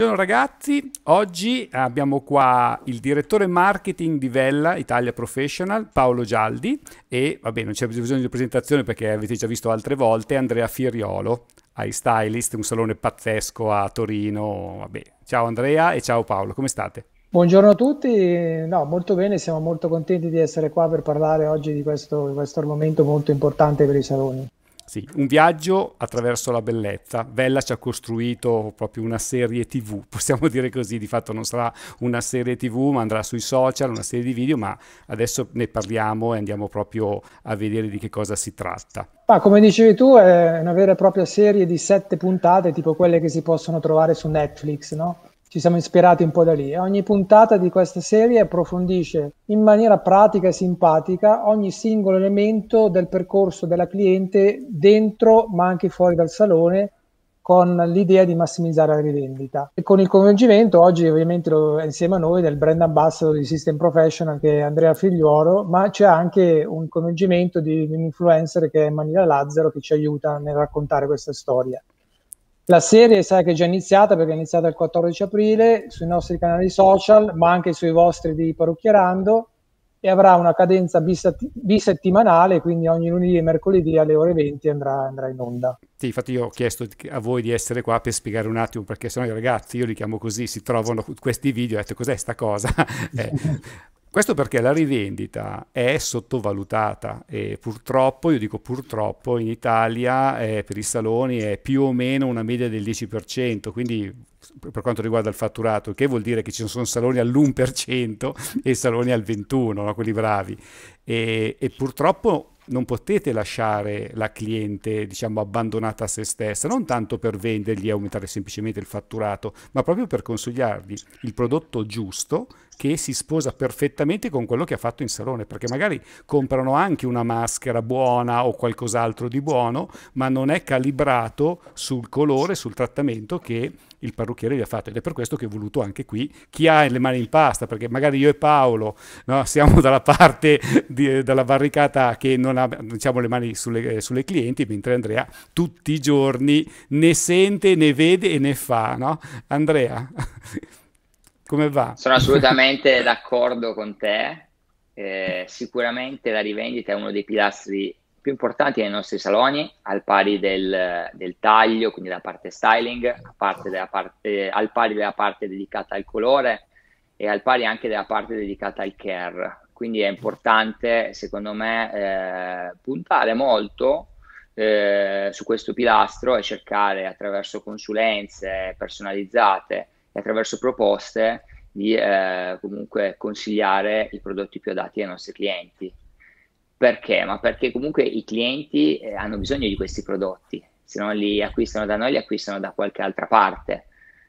Buongiorno ragazzi, oggi abbiamo qua il direttore marketing di Vella Italia Professional, Paolo Gialdi e, vabbè non c'è bisogno di presentazione perché avete già visto altre volte, Andrea Firiolo, stylist, un salone pazzesco a Torino, vabbè. Ciao Andrea e ciao Paolo, come state? Buongiorno a tutti, no, molto bene, siamo molto contenti di essere qua per parlare oggi di questo, di questo argomento molto importante per i saloni. Sì, un viaggio attraverso la bellezza. Vella ci ha costruito proprio una serie TV, possiamo dire così, di fatto non sarà una serie TV, ma andrà sui social, una serie di video, ma adesso ne parliamo e andiamo proprio a vedere di che cosa si tratta. Ma come dicevi tu, è una vera e propria serie di sette puntate, tipo quelle che si possono trovare su Netflix, no? ci siamo ispirati un po' da lì. Ogni puntata di questa serie approfondisce in maniera pratica e simpatica ogni singolo elemento del percorso della cliente dentro ma anche fuori dal salone con l'idea di massimizzare la rivendita. E con il coinvolgimento oggi ovviamente lo, insieme a noi del brand ambassador di System Professional che è Andrea Figliuolo, ma c'è anche un coinvolgimento di, di un influencer che è Manila Lazzaro che ci aiuta nel raccontare questa storia. La serie sai che è già iniziata perché è iniziata il 14 aprile sui nostri canali social, ma anche sui vostri di Parrucchierando e avrà una cadenza bisettimanale, quindi ogni lunedì e mercoledì alle ore 20 andrà, andrà, in onda. Sì, infatti io ho chiesto a voi di essere qua per spiegare un attimo, perché sennò i ragazzi, io li chiamo così, si trovano questi video e ho detto cos'è sta cosa? eh, questo perché la rivendita è sottovalutata e purtroppo, io dico purtroppo, in Italia eh, per i saloni è più o meno una media del 10%, quindi per quanto riguarda il fatturato, che vuol dire che ci sono saloni all'1% e saloni al 21%, no? quelli bravi. E, e purtroppo non potete lasciare la cliente diciamo abbandonata a se stessa non tanto per vendergli e aumentare semplicemente il fatturato ma proprio per consigliargli il prodotto giusto che si sposa perfettamente con quello che ha fatto in salone, perché magari comprano anche una maschera buona o qualcos'altro di buono, ma non è calibrato sul colore, sul trattamento che il parrucchiere gli ha fatto ed è per questo che ho voluto anche qui chi ha le mani in pasta perché magari io e Paolo no, siamo dalla parte di, dalla barricata che non ha diciamo, le mani sulle, sulle, clienti mentre Andrea tutti i giorni ne sente ne vede e ne fa no? Andrea Come va? Sono assolutamente d'accordo con te. Eh, sicuramente la rivendita è uno dei pilastri più importanti nei nostri saloni, al pari del, del taglio, quindi la parte styling, parte parte, eh, al pari della parte dedicata al colore e al pari anche della parte dedicata al care. Quindi è importante, secondo me, eh, puntare molto eh, su questo pilastro e cercare attraverso consulenze personalizzate e attraverso proposte di eh, comunque consigliare i prodotti più adatti ai nostri clienti. Perché? Ma perché comunque i clienti eh, hanno bisogno di questi prodotti, se non li acquistano da noi li acquistano da qualche altra parte.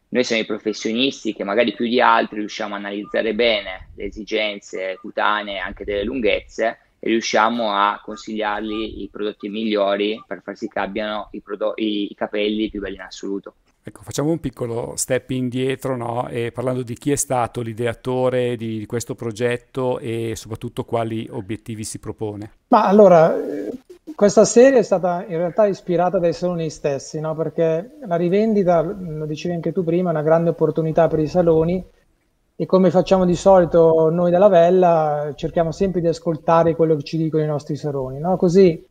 Noi siamo i professionisti che magari più di altri riusciamo a analizzare bene le esigenze cutanee, e anche delle lunghezze, e riusciamo a consigliarli i prodotti migliori per far sì che abbiano i, prodo- i capelli più belli in assoluto. Ecco, facciamo un piccolo step indietro no? e parlando di chi è stato l'ideatore di, di, questo progetto e soprattutto quali obiettivi si propone. Ma allora, eh, questa serie è stata in realtà ispirata dai saloni stessi, no? perché la rivendita, lo dicevi anche tu prima, è una grande opportunità per i saloni e come facciamo di solito noi della Vella cerchiamo sempre di ascoltare quello che ci dicono i nostri saloni. No? Così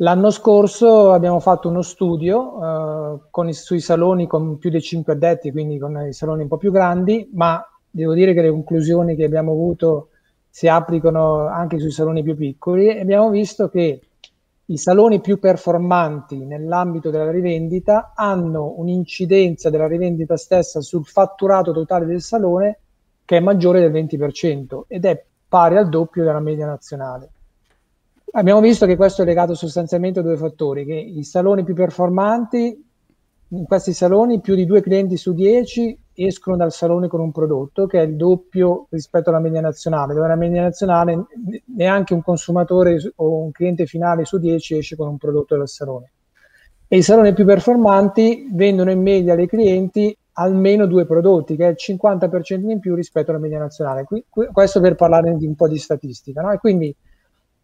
L'anno scorso abbiamo fatto uno studio eh, i, sui saloni con più di 5 addetti, quindi con i saloni un po' più grandi, ma devo dire che le conclusioni che abbiamo avuto si applicano anche sui saloni più piccoli e abbiamo visto che i saloni più performanti nell'ambito della rivendita hanno un'incidenza della rivendita stessa sul fatturato totale del salone che è maggiore del 20% ed è pari al doppio della media nazionale. Abbiamo visto che questo è legato sostanzialmente a due fattori, che i saloni più performanti, in questi saloni più di due clienti su dieci escono dal salone con un prodotto che è il doppio rispetto alla media nazionale, dove la media nazionale neanche un consumatore o un cliente finale su dieci esce con un prodotto dal salone. E i saloni più performanti vendono in media ai clienti almeno due prodotti, che è il 50% in più rispetto alla media nazionale. questo per parlare di un po' di statistica. No? E quindi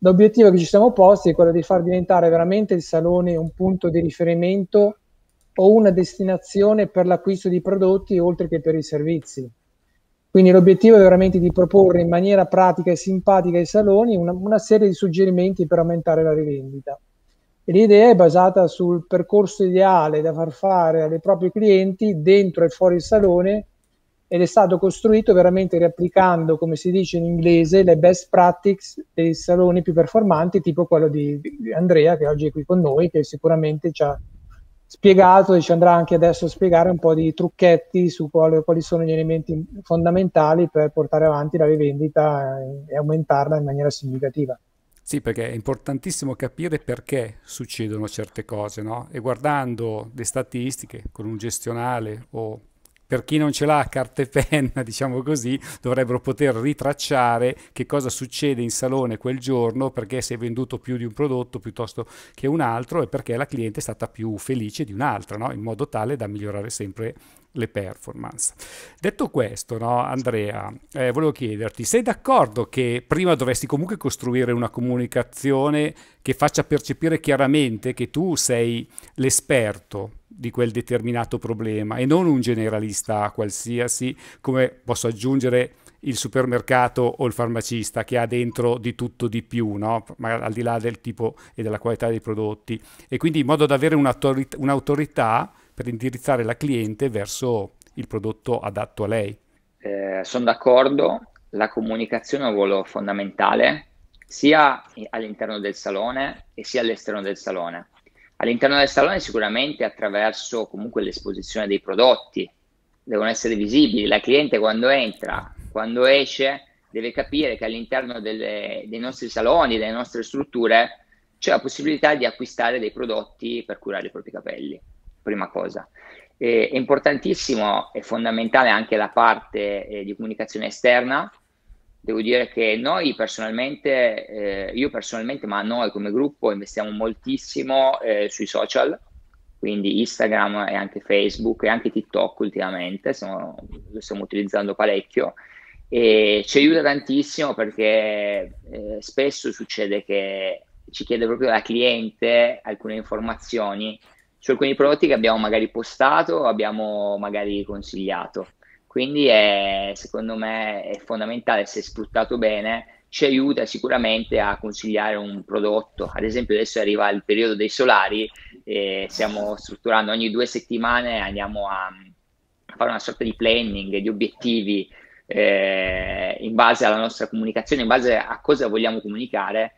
l'obiettivo che ci siamo posti è quello di far diventare veramente il salone un punto di riferimento o una destinazione per l'acquisto di prodotti oltre che per i servizi. Quindi l'obiettivo è veramente di proporre in maniera pratica e simpatica ai saloni una, una serie di suggerimenti per aumentare la rivendita. E l'idea è basata sul percorso ideale da far fare ai propri clienti dentro e fuori il salone ed è stato costruito veramente riapplicando, come si dice in inglese, le best practices dei saloni più performanti, tipo quello di, di Andrea che oggi è qui con noi, che sicuramente ci ha spiegato e ci andrà anche adesso a spiegare un po' di trucchetti su quali, quali sono gli elementi fondamentali per portare avanti la rivendita e aumentarla in maniera significativa. Sì, perché è importantissimo capire perché succedono certe cose, no? E guardando le statistiche con un gestionale o per chi non ce l'ha a carta e penna, diciamo così, dovrebbero poter ritracciare che cosa succede in salone quel giorno, perché si è venduto più di un prodotto piuttosto che un altro e perché la cliente è stata più felice di un'altra, no? in modo tale da migliorare sempre le performance. Detto questo, no, Andrea, eh, volevo chiederti, sei d'accordo che prima dovresti comunque costruire una comunicazione che faccia percepire chiaramente che tu sei l'esperto di quel determinato problema e non un generalista qualsiasi, come posso aggiungere il supermercato o il farmacista che ha dentro di tutto di più, no? Ma al di là del tipo e della qualità dei prodotti, e quindi in modo da avere un'autorità per indirizzare la cliente verso il prodotto adatto a lei. Eh, Sono d'accordo, la comunicazione ha un ruolo fondamentale sia all'interno del salone e sia all'esterno del salone. All'interno del salone sicuramente attraverso comunque l'esposizione dei prodotti, devono essere visibili, la cliente quando entra, quando esce, deve capire che all'interno delle, dei nostri saloni, delle nostre strutture, c'è la possibilità di acquistare dei prodotti per curare i propri capelli prima cosa. E, è importantissimo e fondamentale anche la parte eh, di comunicazione esterna. Devo dire che noi personalmente, eh, io personalmente, ma noi come gruppo investiamo moltissimo eh, sui social, quindi Instagram e anche Facebook e anche TikTok ultimamente, sono, lo stiamo utilizzando parecchio e ci aiuta tantissimo perché eh, spesso succede che ci chiede proprio la cliente alcune informazioni su alcuni prodotti che abbiamo magari postato o abbiamo magari consigliato. Quindi è, secondo me è fondamentale, se sfruttato bene, ci aiuta sicuramente a consigliare un prodotto. Ad esempio adesso arriva il periodo dei solari, e stiamo strutturando ogni due settimane, andiamo a, fare una sorta di planning, di obiettivi eh, in base alla nostra comunicazione, in base a cosa vogliamo comunicare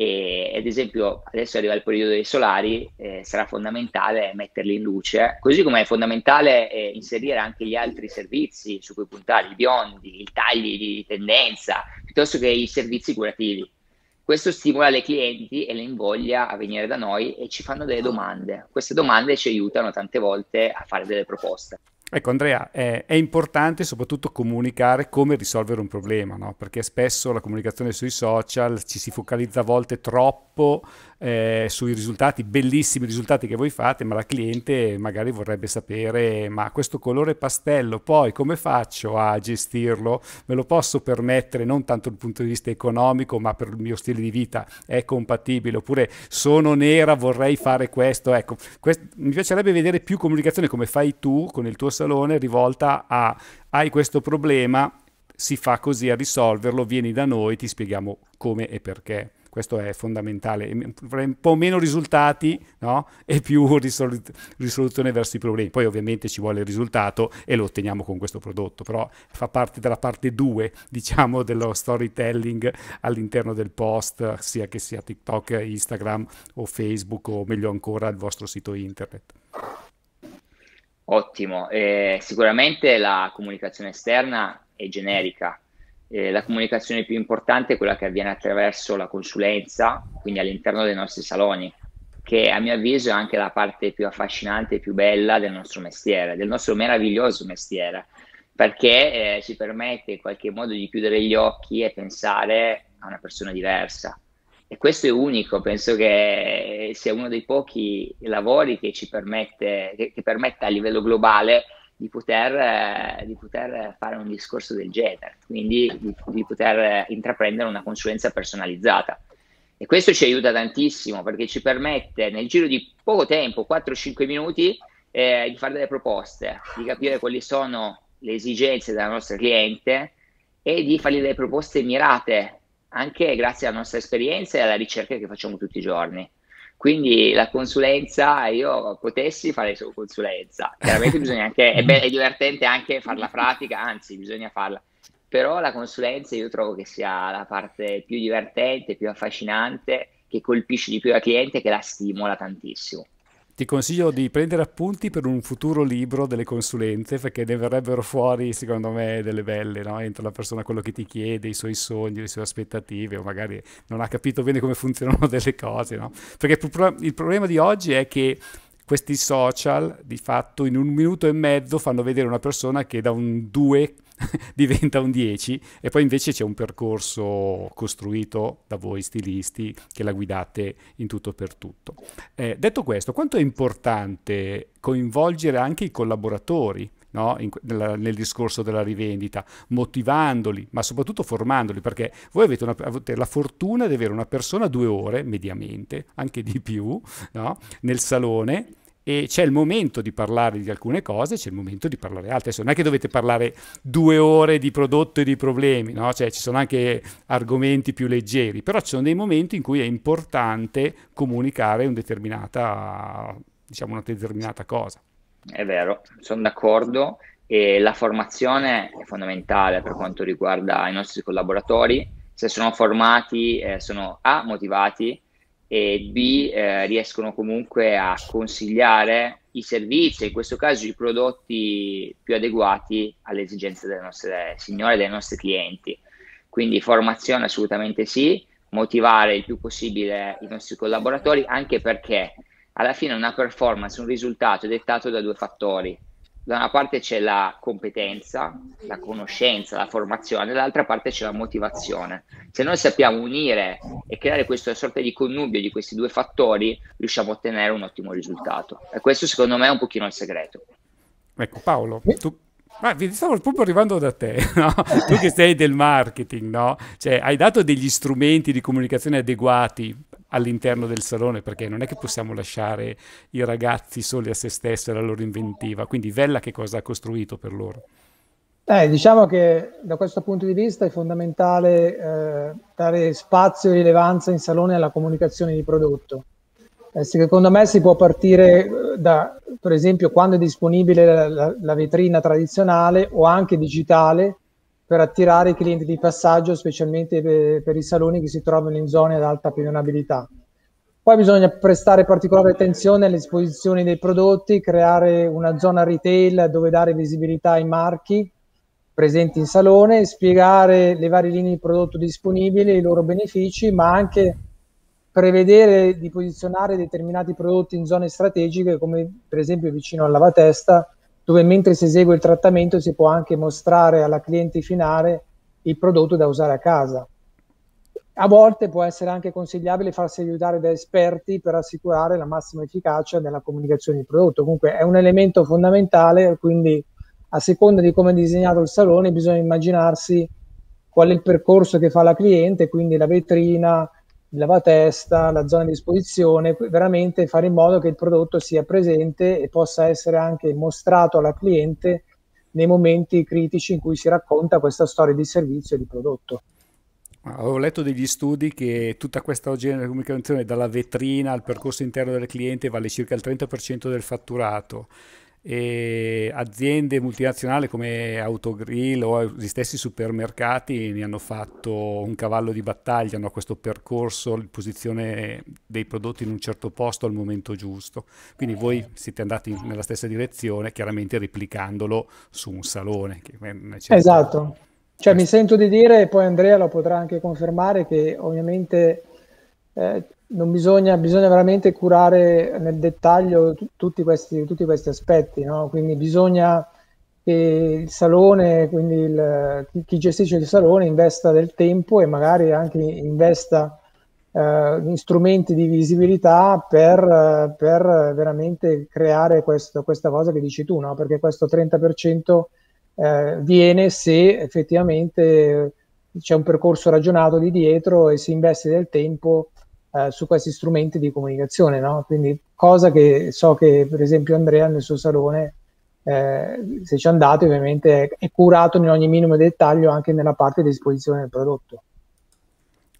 e, ad esempio adesso arriva il periodo dei solari, eh, sarà fondamentale metterli in luce, così come è fondamentale eh, inserire anche gli altri servizi su cui puntare, i biondi, i tagli di tendenza, piuttosto che i servizi curativi. Questo stimola le clienti e le invoglia a venire da noi e ci fanno delle domande. Queste domande ci aiutano tante volte a fare delle proposte. Ecco Andrea, è, è, importante soprattutto comunicare come risolvere un problema, no? perché spesso la comunicazione sui social ci si focalizza a volte troppo troppo eh, sui risultati, bellissimi risultati che voi fate, ma la cliente magari vorrebbe sapere, ma questo colore pastello poi come faccio a gestirlo? Me lo posso permettere non tanto dal punto di vista economico, ma per il mio stile di vita è compatibile? Oppure sono nera, vorrei fare questo? Ecco, quest- mi piacerebbe vedere più comunicazione come fai tu con il tuo salone rivolta a hai questo problema si fa così a risolverlo, vieni da noi, ti spieghiamo come e perché questo è fondamentale, un po' meno risultati no? e più risol risoluzione verso i problemi, poi ovviamente ci vuole il risultato e lo otteniamo con questo prodotto, però fa parte della parte 2 diciamo dello storytelling all'interno del post, sia che sia TikTok, Instagram o Facebook o meglio ancora il vostro sito internet. Ottimo, eh, sicuramente la comunicazione esterna è generica, eh, la comunicazione più importante è quella che avviene attraverso la consulenza, quindi all'interno dei nostri saloni, che a mio avviso è anche la parte più affascinante e più bella del nostro mestiere, del nostro meraviglioso mestiere, perché eh, ci permette in qualche modo di chiudere gli occhi e pensare a una persona diversa. E questo è unico, penso che sia uno dei pochi lavori che ci permette, che, che permette a livello globale di poter, eh, di poter, fare un discorso del genere, quindi di, di, poter intraprendere una consulenza personalizzata. E questo ci aiuta tantissimo perché ci permette nel giro di poco tempo, 4-5 minuti, eh, di fare delle proposte, di capire quali sono le esigenze della nostra cliente e di fargli delle proposte mirate anche grazie alla nostra esperienza e alla ricerca che facciamo tutti i giorni. Quindi la consulenza, io potessi fare solo consulenza. Chiaramente bisogna anche, è, be- è divertente anche farla pratica, anzi bisogna farla. Però la consulenza io trovo che sia la parte più divertente, più affascinante, che colpisce di più la cliente e che la stimola tantissimo. Ti consiglio di prendere appunti per un futuro libro delle consulenze perché ne verrebbero fuori, secondo me, delle belle, no? Entra la persona quello che ti chiede, i suoi sogni, le sue aspettative o magari non ha capito bene come funzionano delle cose, no? Perché il problema di oggi è che questi social di fatto in un minuto e mezzo fanno vedere una persona che da un 2 diventa un 10 e poi invece c'è un percorso costruito da voi stilisti che la guidate in tutto per tutto. Eh, detto questo, quanto è importante coinvolgere anche i collaboratori No? In, nella, nel discorso della rivendita, motivandoli, ma soprattutto formandoli, perché voi avete, una, avete, la fortuna di avere una persona due ore, mediamente, anche di più, no? nel salone e c'è il momento di parlare di alcune cose, c'è il momento di parlare di altre. Adesso non è che dovete parlare due ore di prodotto e di problemi, no? cioè, ci sono anche argomenti più leggeri, però ci sono dei momenti in cui è importante comunicare un diciamo, una determinata cosa. È vero, sono d'accordo e la formazione è fondamentale per quanto riguarda i nostri collaboratori. Se sono formati, eh, sono A, motivati, e B eh, riescono comunque a consigliare i servizi, in questo caso i prodotti più adeguati alle esigenze delle nostre signore e dei nostri clienti. Quindi formazione assolutamente sì, motivare il più possibile i nostri collaboratori anche perché alla fine una performance, un risultato è dettato da due fattori, da una parte c'è la competenza, la conoscenza, la formazione, dall'altra parte c'è la motivazione. Se noi sappiamo unire e creare questa sorta di connubio di questi due fattori, riusciamo a ottenere un ottimo risultato. E questo secondo me è un pochino il segreto. Ecco Paolo, tu... Ma vi stavo proprio arrivando da te, no? tu che sei del marketing, no? cioè, hai dato degli strumenti di comunicazione adeguati all'interno del salone perché non è che possiamo lasciare i ragazzi soli a se stessi e alla loro inventiva. Quindi Vella che cosa ha costruito per loro? Eh, diciamo che da questo punto di vista è fondamentale eh, dare spazio e rilevanza in salone alla comunicazione di prodotto. Eh, secondo me si può partire eh, da, per esempio, quando è disponibile la, la, la vetrina tradizionale o anche digitale, per attirare i clienti di passaggio, specialmente per, per i saloni che si trovano in zone ad alta pedonabilità. Poi bisogna prestare particolare attenzione all'esposizione dei prodotti, creare una zona retail dove dare visibilità ai marchi presenti in salone, spiegare le varie linee di prodotto disponibili, i loro benefici, ma anche prevedere di posizionare determinati prodotti in zone strategiche come per esempio vicino al lavatesta dove mentre si esegue il trattamento si può anche mostrare alla cliente finale il prodotto da usare a casa. A volte può essere anche consigliabile farsi aiutare da esperti per assicurare la massima efficacia nella comunicazione del prodotto. Comunque è un elemento fondamentale, quindi a seconda di come è disegnato il salone bisogna immaginarsi qual è il percorso che fa la cliente, quindi la vetrina, il lavatesta, la zona di esposizione, veramente fare in modo che il prodotto sia presente e possa essere anche mostrato alla cliente nei momenti critici in cui si racconta questa storia di servizio e di prodotto. Ho letto degli studi che tutta questa oggetto di comunicazione, dalla vetrina al percorso interno del cliente, vale circa il 30% del fatturato e aziende multinazionali come Autogrill o gli stessi supermercati ne hanno fatto un cavallo di battaglia, hanno questo percorso, di posizione dei prodotti in un certo posto al momento giusto. Quindi voi siete andati nella stessa direzione, chiaramente replicandolo su un salone. Eh, esatto, cioè, mi sento di dire, e poi Andrea lo potrà anche confermare, che ovviamente eh, non bisogna, bisogna, veramente curare nel dettaglio t- tutti, questi, tutti, questi, aspetti, no? quindi bisogna che il salone, quindi il, chi gestisce il salone investa del tempo e magari anche investa eh, strumenti di visibilità per, per veramente creare questo, questa cosa che dici tu, no? perché questo 30% eh, viene se effettivamente c'è un percorso ragionato di dietro e si investe del tempo eh, su questi strumenti di comunicazione, no? Quindi cosa che so che per esempio Andrea nel suo salone, eh, se ci andate ovviamente, è curato in ogni minimo dettaglio anche nella parte di esposizione del prodotto.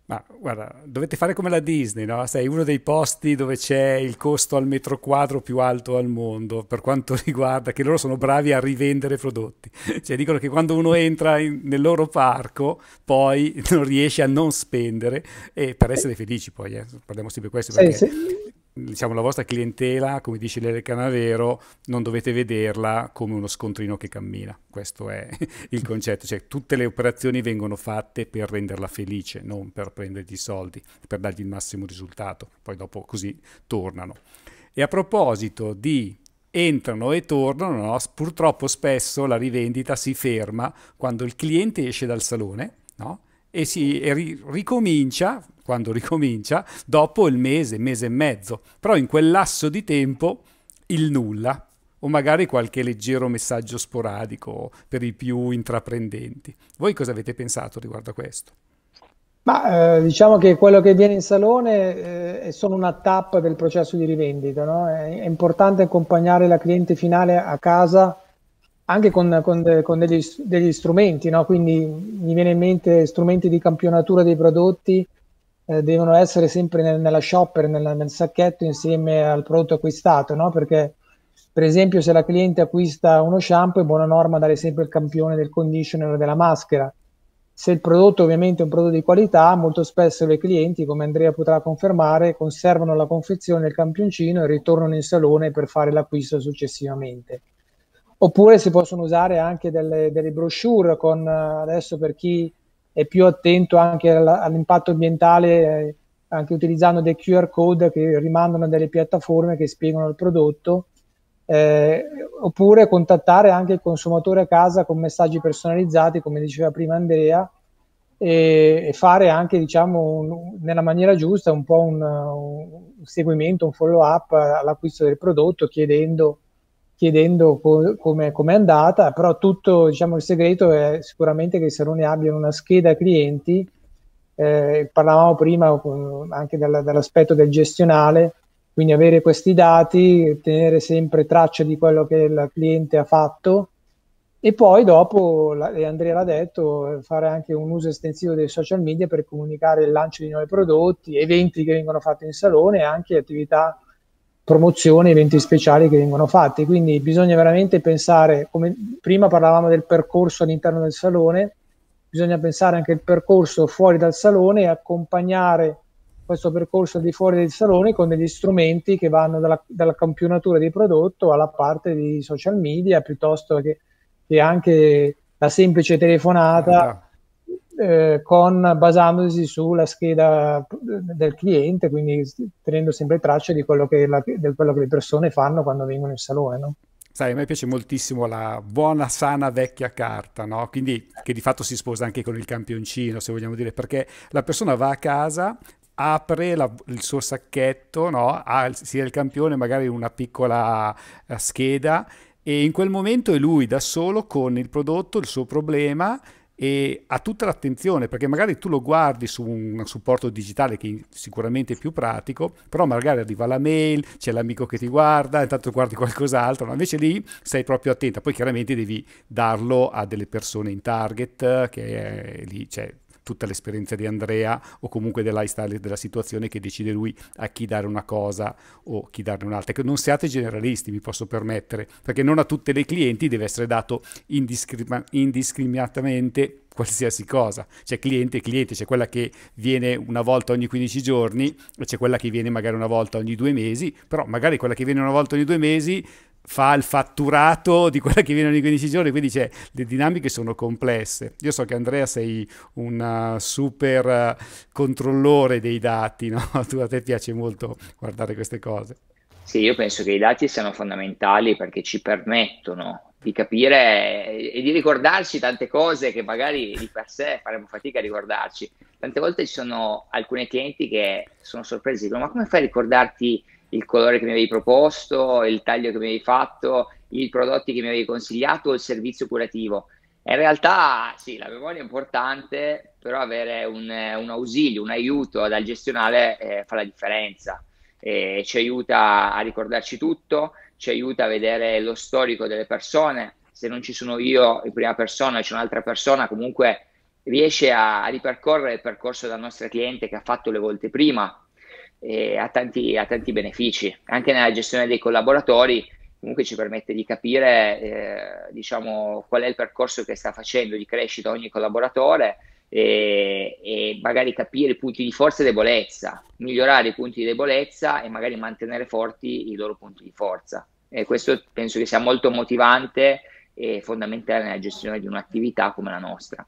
Ma guarda, dovete fare come la Disney, no? Sei uno dei posti dove c'è il costo al metro quadro più alto al mondo per quanto riguarda che loro sono bravi a rivendere prodotti. Cioè dicono che quando uno entra in, nel loro parco poi non riesce a non spendere e per essere felici poi, eh, parliamo sempre di questo. Perché... Sì, sì diciamo, la vostra clientela, come dice Lele Canavero, non dovete vederla come uno scontrino che cammina. Questo è il concetto, cioè tutte le operazioni vengono fatte per renderla felice, non per prendergli i soldi, per dargli il massimo risultato, poi dopo così tornano. E a proposito di entrano e tornano, no? purtroppo spesso la rivendita si ferma quando il cliente esce dal salone no? e, si, e ri, ricomincia quando ricomincia, dopo il mese, mese e mezzo. Però in quel lasso di tempo il nulla o magari qualche leggero messaggio sporadico per i più intraprendenti. Voi cosa avete pensato riguardo a questo? Ma eh, diciamo che quello che viene in salone eh, è solo una tappa del processo di rivendita, no? è, è, importante accompagnare la cliente finale a casa anche con, con, de, con degli, degli, strumenti, no? quindi mi viene in mente strumenti di campionatura dei prodotti, eh, devono essere sempre nel, nella shopper, nel, nel, sacchetto insieme al prodotto acquistato, no? Perché per esempio se la cliente acquista uno shampoo è buona norma dare sempre il campione del conditioner o della maschera. Se il prodotto ovviamente è un prodotto di qualità, molto spesso le clienti, come Andrea potrà confermare, conservano la confezione del campioncino e ritornano in salone per fare l'acquisto successivamente. Oppure si possono usare anche delle, delle brochure con eh, adesso per chi è più attento anche all'impatto ambientale, eh, anche utilizzando dei QR code che rimandano a delle piattaforme che spiegano il prodotto, eh, oppure contattare anche il consumatore a casa con messaggi personalizzati, come diceva prima Andrea, e, e fare anche, diciamo, un, nella maniera giusta un po' un, un seguimento, un follow up all'acquisto del prodotto, chiedendo chiedendo come è andata, però tutto diciamo, il segreto è sicuramente che i saloni abbiano una scheda clienti, eh, parlavamo prima eh, anche della, dell'aspetto del gestionale, quindi avere questi dati, tenere sempre traccia di quello che il cliente ha fatto e poi dopo, e Andrea l'ha detto, fare anche un uso estensivo dei social media per comunicare il lancio di nuovi prodotti, eventi che vengono fatti in salone e anche attività promozioni, eventi speciali che vengono fatti. Quindi bisogna veramente pensare, come prima parlavamo del percorso all'interno del salone, bisogna pensare anche al percorso fuori dal salone e accompagnare questo percorso al di fuori del salone con degli strumenti che vanno dalla, dalla campionatura di prodotto alla parte di social media piuttosto che, che anche la semplice telefonata ah, eh, con, basandosi sulla scheda del cliente, quindi tenendo sempre traccia di quello che, la, di quello che le persone fanno quando vengono in salone. No? Sai, a me piace moltissimo la buona, sana, vecchia carta, no? Quindi, che di fatto si sposa anche con il campioncino, se vogliamo dire, perché la persona va a casa, apre la, il suo sacchetto, no? ha sia il campione, magari una piccola eh, scheda, e in quel momento è lui da solo con il prodotto, il suo problema, e ha tutta l'attenzione perché magari tu lo guardi su un supporto digitale che sicuramente è più pratico però magari arriva la mail c'è l'amico che ti guarda intanto guardi qualcos'altro no? invece lì sei proprio attenta poi chiaramente devi darlo a delle persone in target che lì c'è cioè, tutta l'esperienza di Andrea o comunque del lifestyle della situazione che decide lui a chi dare una cosa o chi darne un'altra. Ecco, non siate generalisti, mi posso permettere, perché non a tutte le clienti deve essere dato indiscrim- indiscriminatamente qualsiasi cosa. C'è cliente e cliente, c'è quella che viene una volta ogni 15 giorni, c'è quella che viene magari una volta ogni due mesi, però magari quella che viene una volta ogni due mesi fa il fatturato di quella che viene ogni 15 giorni, quindi cioè, le dinamiche sono complesse. Io so che Andrea sei un uh, super uh, controllore dei dati, no? tu, a te piace molto guardare queste cose. Sì, io penso che i dati siano fondamentali perché ci permettono di capire e di ricordarci tante cose che magari di per sé faremo fatica a ricordarci. Tante volte ci sono alcuni clienti che sono sorpresi, dicono ma come fai a ricordarti il colore che mi avevi proposto, il taglio che mi avevi fatto, i prodotti che mi avevi consigliato o il servizio curativo. In realtà sì, la memoria è importante, però avere un, un ausilio, un aiuto dal gestionale eh, fa la differenza. Eh, ci aiuta a ricordarci tutto, ci aiuta a vedere lo storico delle persone. Se non ci sono io in prima persona, c'è un'altra persona, comunque riesce a, a ripercorrere il percorso della nostra cliente che ha fatto le volte prima ha tanti, ha, tanti, benefici. Anche nella gestione dei collaboratori comunque ci permette di capire eh, diciamo, qual è il percorso che sta facendo di crescita ogni collaboratore e, e, magari capire i punti di forza e debolezza, migliorare i punti di debolezza e magari mantenere forti i loro punti di forza. E questo penso che sia molto motivante e fondamentale nella gestione di un'attività come la nostra.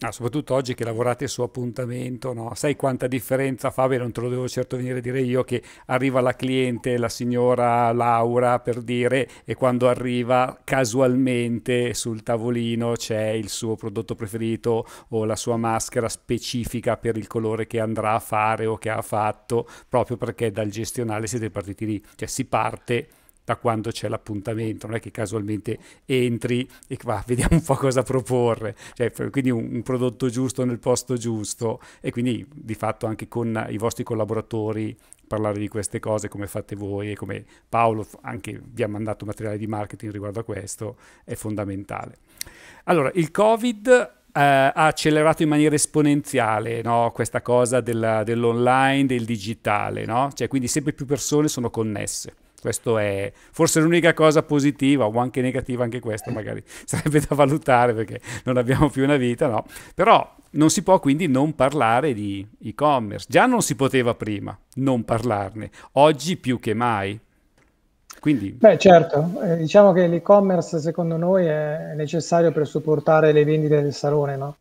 No, ah, soprattutto oggi che lavorate su appuntamento, no? sai quanta differenza fa? Beh, non te lo devo certo venire a dire io che arriva la cliente, la signora Laura per dire, e quando arriva casualmente sul tavolino c'è il suo prodotto preferito o la sua maschera specifica per il colore che andrà a fare o che ha fatto, proprio perché dal gestionale siete partiti lì, cioè si parte da quando c'è l'appuntamento, non è che casualmente entri e qua vediamo un po' cosa proporre, cioè, quindi un, un, prodotto giusto nel posto giusto e quindi di fatto anche con i vostri collaboratori parlare di queste cose come fate voi e come Paolo anche vi ha mandato materiale di marketing riguardo a questo è fondamentale. Allora, il Covid Uh, ha accelerato in maniera esponenziale no? questa cosa dell'online, del digitale, no? cioè, quindi sempre più persone sono connesse. Questo è forse l'unica cosa positiva o anche negativa, anche questa magari sarebbe da valutare perché non abbiamo più una vita, no? Però non si può quindi non parlare di e-commerce. Già non si poteva prima non parlarne, oggi più che mai. Quindi... Beh certo, eh, diciamo che l'e-commerce secondo noi è necessario per supportare le vendite del salone, no?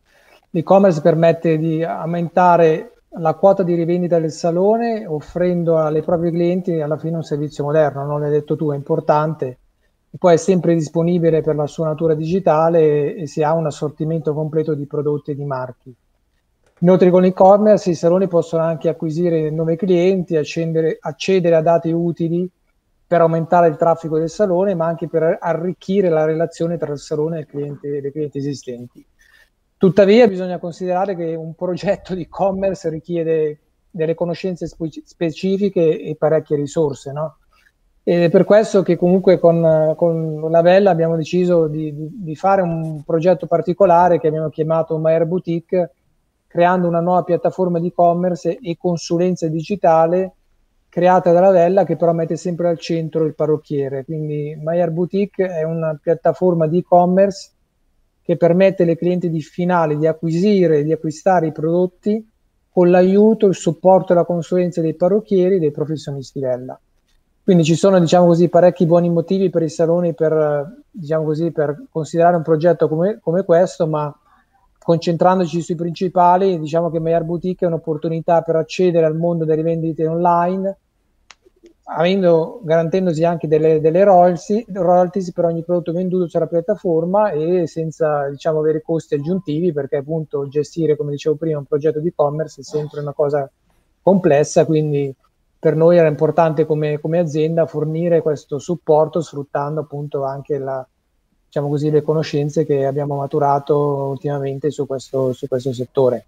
L'e-commerce permette di aumentare la quota di rivendita del salone offrendo alle proprie clienti alla fine un servizio moderno, non l'hai detto tu, è importante. poi è sempre disponibile per la sua natura digitale e, si ha un assortimento completo di prodotti e di marchi. Inoltre con l'e-commerce i saloni possono anche acquisire nuovi clienti, accedere, accedere a dati utili per aumentare il traffico del salone, ma anche per arricchire la relazione tra il salone e, cliente, e le clienti esistenti. Tuttavia bisogna considerare che un progetto di e-commerce richiede delle conoscenze specifiche e parecchie risorse, no? Ed è per questo che comunque con, con la Bella abbiamo deciso di, di, di, fare un progetto particolare che abbiamo chiamato Maier Boutique, creando una nuova piattaforma di e-commerce e consulenza digitale creata dalla Vella che però mette sempre al centro il parrucchiere. Quindi Maier Boutique è una piattaforma di e-commerce che permette alle clienti di finale di acquisire, e di acquistare i prodotti con l'aiuto, il supporto e la consulenza dei parrucchieri e dei professionisti della. Quindi ci sono, diciamo così, parecchi buoni motivi per i saloni per, diciamo così, per considerare un progetto come, come, questo, ma concentrandoci sui principali, diciamo che Maillard Boutique è un'opportunità per accedere al mondo delle vendite online, avendo, garantendosi anche delle, delle royalties, royalties, per ogni prodotto venduto sulla piattaforma e senza diciamo, avere costi aggiuntivi perché appunto gestire, come dicevo prima, un progetto di e-commerce è sempre una cosa complessa, quindi per noi era importante come, come azienda fornire questo supporto sfruttando appunto anche la, diciamo così, le conoscenze che abbiamo maturato ultimamente su questo, su questo settore.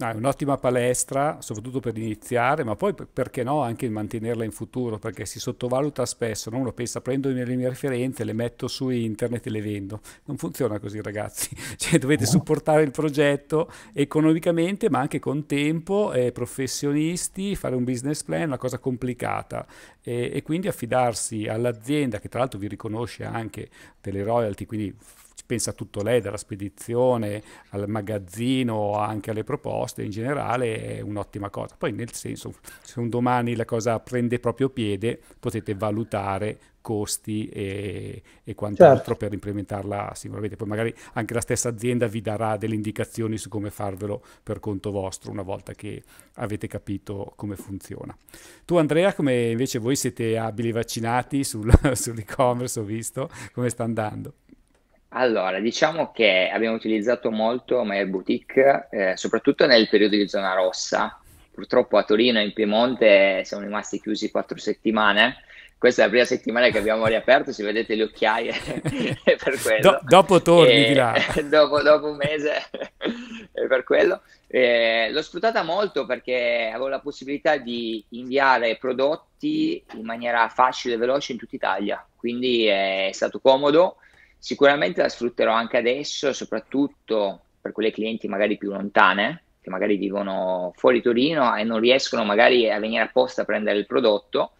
No, è un'ottima palestra, soprattutto per iniziare, ma poi perché no anche mantenerla in futuro, perché si sottovaluta spesso, no? uno pensa prendo le mie referenze, le metto su internet e le vendo. Non funziona così ragazzi, cioè, dovete supportare il progetto economicamente, ma anche con tempo, eh, professionisti, fare un business plan, è una cosa complicata e, e quindi affidarsi all'azienda che tra l'altro vi riconosce anche delle royalty, quindi pensa tutto lei, dalla spedizione al magazzino, anche alle proposte in generale, è un'ottima cosa. Poi nel senso, se un domani la cosa prende proprio piede, potete valutare costi e, e quant'altro certo. per implementarla sicuramente. Poi magari anche la stessa azienda vi darà delle indicazioni su come farvelo per conto vostro una volta che avete capito come funziona. Tu Andrea, come invece voi siete abili vaccinati sul, sull'e-commerce, ho visto come sta andando? Allora, diciamo che abbiamo utilizzato molto My Boutique, eh, soprattutto nel periodo di zona rossa. Purtroppo a Torino e in Piemonte siamo rimasti chiusi quattro settimane. Questa è la prima settimana che abbiamo riaperto, se vedete le occhiaie è per quello. Do- dopo torni e, di là. Dopo, dopo un mese è per quello. Eh, l'ho sfruttata molto perché avevo la possibilità di inviare prodotti in maniera facile e veloce in tutta Italia, quindi è stato comodo Sicuramente la sfrutterò anche adesso, soprattutto per quelle clienti magari più lontane, che magari vivono fuori Torino e non riescono magari a venire apposta a prendere il prodotto,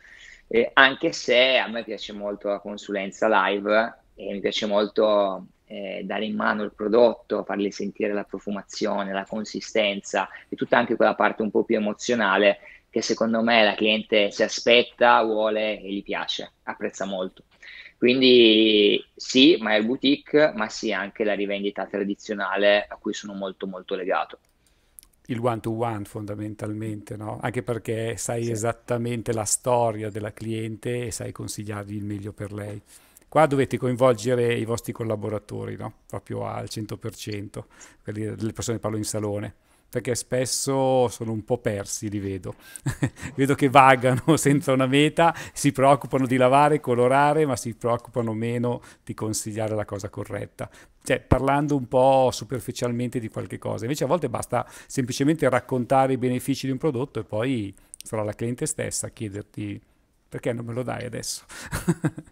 eh, anche se a me piace molto la consulenza live e mi piace molto eh, dare in mano il prodotto, fargli sentire la profumazione, la consistenza e tutta anche quella parte un po' più emozionale che secondo me la cliente si aspetta, vuole e gli piace, apprezza molto. Quindi sì, ma è boutique, ma sì anche la rivendita tradizionale a cui sono molto molto legato. Il one to one fondamentalmente, no? Anche perché sai sì. esattamente la storia della cliente e sai consigliargli il meglio per lei. Qua dovete coinvolgere i vostri collaboratori, no? Proprio al 100%, quelli, delle persone che parlo in salone perché spesso sono un po' persi, li vedo. vedo che vagano senza una meta, si preoccupano di lavare, colorare, ma si preoccupano meno di consigliare la cosa corretta. Cioè, parlando un po' superficialmente di qualche cosa. Invece a volte basta semplicemente raccontare i benefici di un prodotto e poi sarà la cliente stessa a chiederti perché non me lo dai adesso.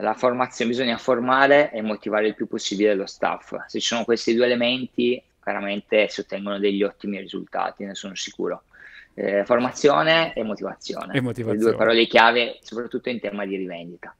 la formazione bisogna formare e motivare il più possibile lo staff. Se ci sono questi due elementi chiaramente si ottengono degli ottimi risultati, ne sono sicuro. Eh, formazione e motivazione, e motivazione. Le due parole chiave, soprattutto in tema di rivendita.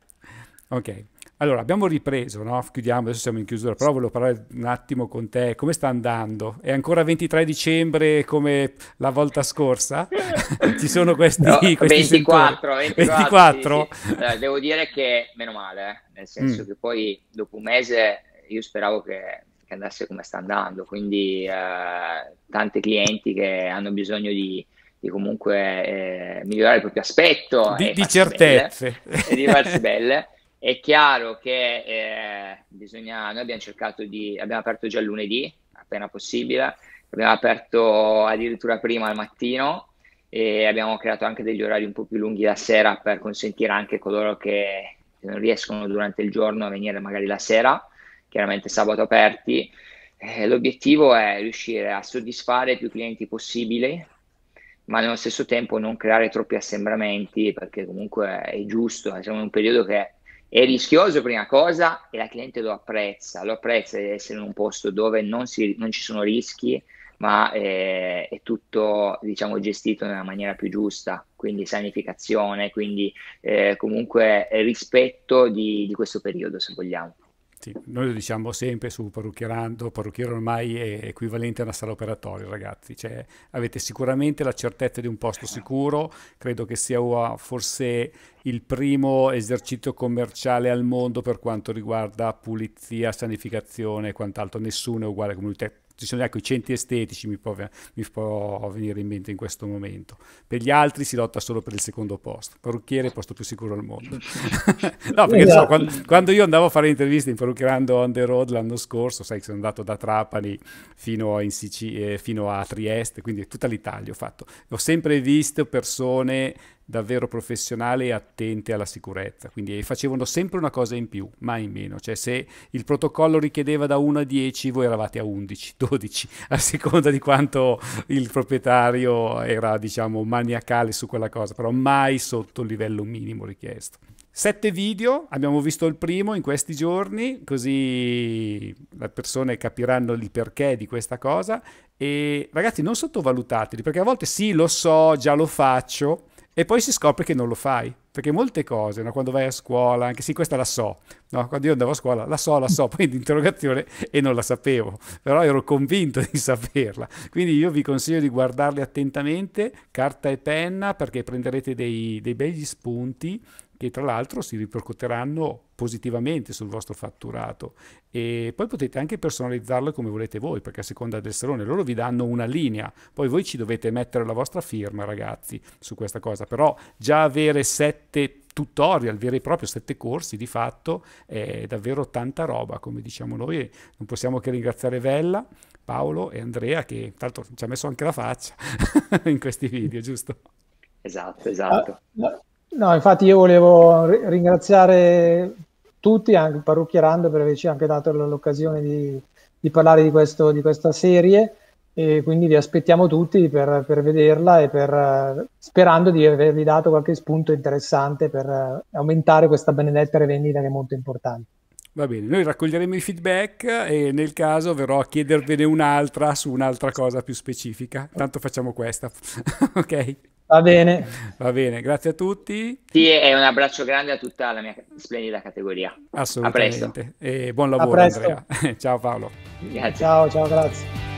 Ok. Allora, abbiamo ripreso, no? chiudiamo, adesso siamo in chiusura, però volevo parlare un attimo con te, come sta andando? È ancora 23 dicembre come la volta scorsa? Ci sono questi... No, questi 24, 24, 24? Sì, sì. Allora, devo dire che meno male, eh? nel senso mm. che poi dopo un mese io speravo che che andasse come sta andando, quindi eh, tanti clienti che hanno bisogno di, di comunque eh, migliorare il proprio aspetto di, di certezze belle, e di farsi belle. È chiaro che eh, bisogna, noi abbiamo cercato di, abbiamo aperto già lunedì, appena possibile, abbiamo aperto addirittura prima al mattino e abbiamo creato anche degli orari un po' più lunghi la sera per consentire anche coloro che non riescono durante il giorno a venire magari la sera chiaramente sabato aperti. Eh, l'obiettivo è riuscire a soddisfare più clienti possibile, ma nello stesso tempo non creare troppi assembramenti, perché comunque è giusto, eh, siamo in un periodo che è rischioso prima cosa e la cliente lo apprezza, lo apprezza di essere in un posto dove non, si, non ci sono rischi, ma è, eh, è tutto diciamo, gestito nella maniera più giusta, quindi sanificazione, quindi eh, comunque rispetto di, di questo periodo se vogliamo noi lo diciamo sempre su parrucchierando, parrucchiere ormai è equivalente a una sala operatoria, ragazzi. Cioè, avete sicuramente la certezza di un posto eh. sicuro, credo che sia forse il primo esercizio commerciale al mondo per quanto riguarda pulizia, sanificazione e quant'altro. Nessuno è uguale come lui, ci sono ecco, i centri estetici mi può, mi può, venire in mente in questo momento per gli altri si lotta solo per il secondo posto parrucchiere posto più sicuro al mondo no perché so, esatto. quando, quando, io andavo a fare interviste in parrucchierando on the road l'anno scorso sai che sono andato da Trapani fino a, Sicilia, eh, fino a Trieste quindi tutta l'Italia ho fatto ho sempre visto persone davvero professionali e attenti alla sicurezza, quindi eh, facevano sempre una cosa in più, mai in meno, cioè se il protocollo richiedeva da 1 a 10 voi eravate a 11, 12, a seconda di quanto il proprietario era diciamo maniacale su quella cosa, però mai sotto il livello minimo richiesto. Sette video, abbiamo visto il primo in questi giorni, così le persone capiranno il perché di questa cosa e ragazzi non sottovalutateli perché a volte sì lo so, già lo faccio, e poi si scopre che non lo fai. Perché molte cose, no? quando vai a scuola, anche sì, questa la so, no? quando io andavo a scuola, la so, la so, poi di interrogazione e non la sapevo, però ero convinto di saperla. Quindi io vi consiglio di guardarle attentamente, carta e penna, perché prenderete dei, dei begli spunti che tra l'altro si ripercuoteranno positivamente sul vostro fatturato e poi potete anche personalizzarlo come volete voi perché a seconda del salone loro vi danno una linea poi voi ci dovete mettere la vostra firma ragazzi su questa cosa però già avere sette tutorial veri e propri, sette corsi di fatto è davvero tanta roba come diciamo noi non possiamo che ringraziare Vella Paolo e Andrea che tra l'altro ci ha messo anche la faccia in questi video giusto? Esatto, esatto. Ah, No, infatti io volevo ringraziare tutti, anche il parrucchierando, per averci anche dato l'occasione di, di parlare di, questo, di, questa serie e quindi vi aspettiamo tutti per, per vederla e per, sperando di avervi dato qualche spunto interessante per eh, aumentare questa benedetta revendita che è molto importante. Va bene, noi raccoglieremo i feedback e nel caso verrò a chiedervene un'altra su un'altra cosa più specifica. Tanto facciamo questa. ok. Va bene. Va bene, grazie a tutti. Sì, e un abbraccio grande a tutta la mia splendida categoria. Assolutamente. A presto. E buon lavoro, Andrea. ciao Paolo. Grazie. Ciao, ciao, grazie.